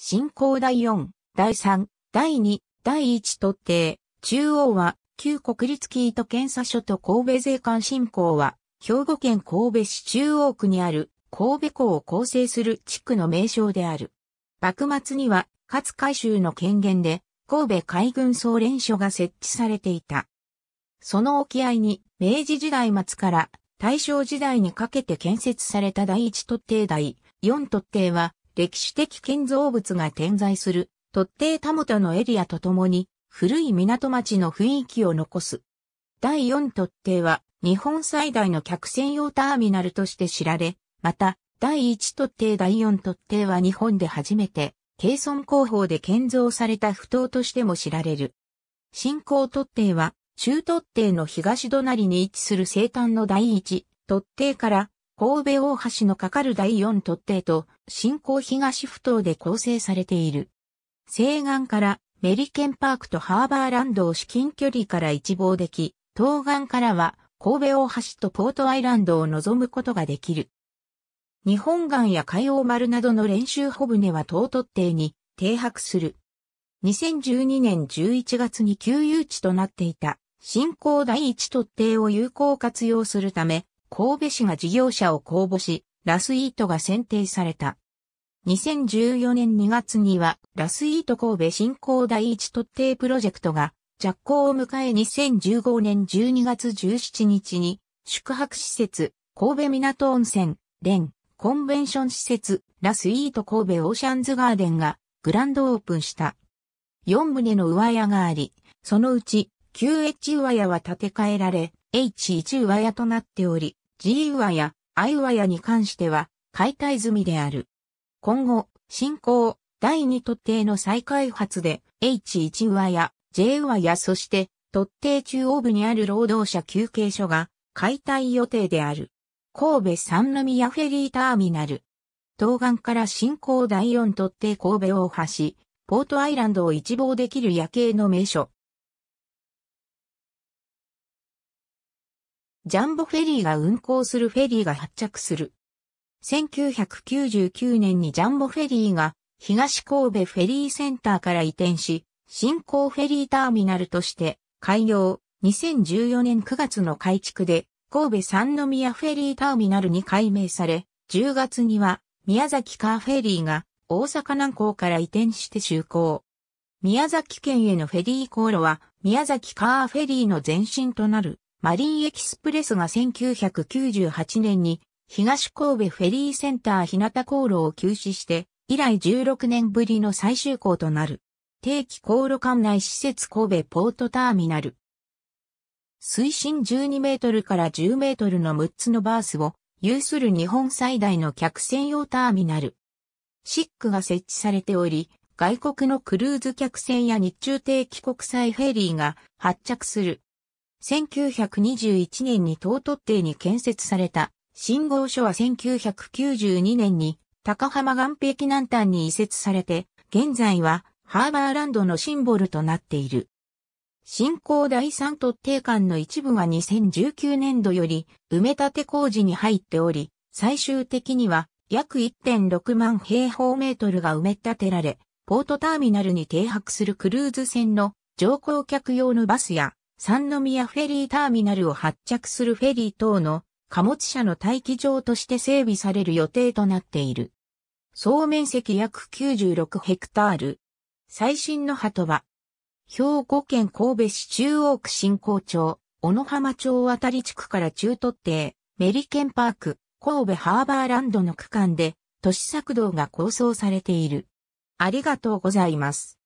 進行第4、第3、第2、第1特定、中央は、旧国立キート検査所と神戸税関進行は、兵庫県神戸市中央区にある、神戸港を構成する地区の名称である。幕末には、勝海州の権限で、神戸海軍総連所が設置されていた。その沖合に、明治時代末から大正時代にかけて建設された第一特定第四特定は、歴史的建造物が点在する、突堤たもとのエリアとともに、古い港町の雰囲気を残す。第四突堤は、日本最大の客船用ターミナルとして知られ、また、第一突堤第四突堤は日本で初めて、軽イ工法で建造された不当としても知られる。新興突堤は、中突堤の東隣に位置する西端の第一突堤から神戸大橋のかかる第4突堤と新港東埠頭で構成されている。西岸からメリケンパークとハーバーランドを至近距離から一望でき、東岸からは神戸大橋とポートアイランドを望むことができる。日本岸や海王丸などの練習帆船は東突堤に停泊する。2012年11月に給油地となっていた新港第一突堤を有効活用するため、神戸市が事業者を公募し、ラスイートが選定された。2014年2月には、ラスイート神戸振興第一特定プロジェクトが、着工を迎え2015年12月17日に、宿泊施設、神戸港温泉、連、コンベンション施設、ラスイート神戸オーシャンズガーデンが、グランドオープンした。4棟の上屋があり、そのうち、q h 上屋は建て替えられ、H1 上屋となっており、G ウ和や I ウアやに関しては解体済みである。今後、新興、第2特定の再開発で H1 ウアや J ウアやそして特定中央部にある労働者休憩所が解体予定である。神戸三宮フェリーターミナル。東岸から新興第4特定神戸大橋、ポートアイランドを一望できる夜景の名所、ジャンボフェリーが運航するフェリーが発着する。1999年にジャンボフェリーが東神戸フェリーセンターから移転し、新興フェリーターミナルとして開業。2014年9月の改築で神戸三宮フェリーターミナルに改名され、10月には宮崎カーフェリーが大阪南港から移転して就航。宮崎県へのフェリー航路は宮崎カーフェリーの前身となる。マリンエキスプレスが1998年に東神戸フェリーセンター日向航路を休止して以来16年ぶりの最終港となる定期航路管内施設神戸ポートターミナル。水深12メートルから10メートルの6つのバースを有する日本最大の客船用ターミナル。シックが設置されており、外国のクルーズ客船や日中定期国際フェリーが発着する1921年に東突堤に建設された信号所は1992年に高浜岸壁南端に移設されて、現在はハーバーランドのシンボルとなっている。新興第三突堤間の一部は2019年度より埋め立て工事に入っており、最終的には約1.6万平方メートルが埋め立てられ、ポートターミナルに停泊するクルーズ船の乗降客用のバスや三宮フェリーターミナルを発着するフェリー等の貨物車の待機場として整備される予定となっている。総面積約96ヘクタール。最新の鳩は、兵庫県神戸市中央区新港町、小野浜町あたり地区から中都邸、メリケンパーク、神戸ハーバーランドの区間で、都市作動が構想されている。ありがとうございます。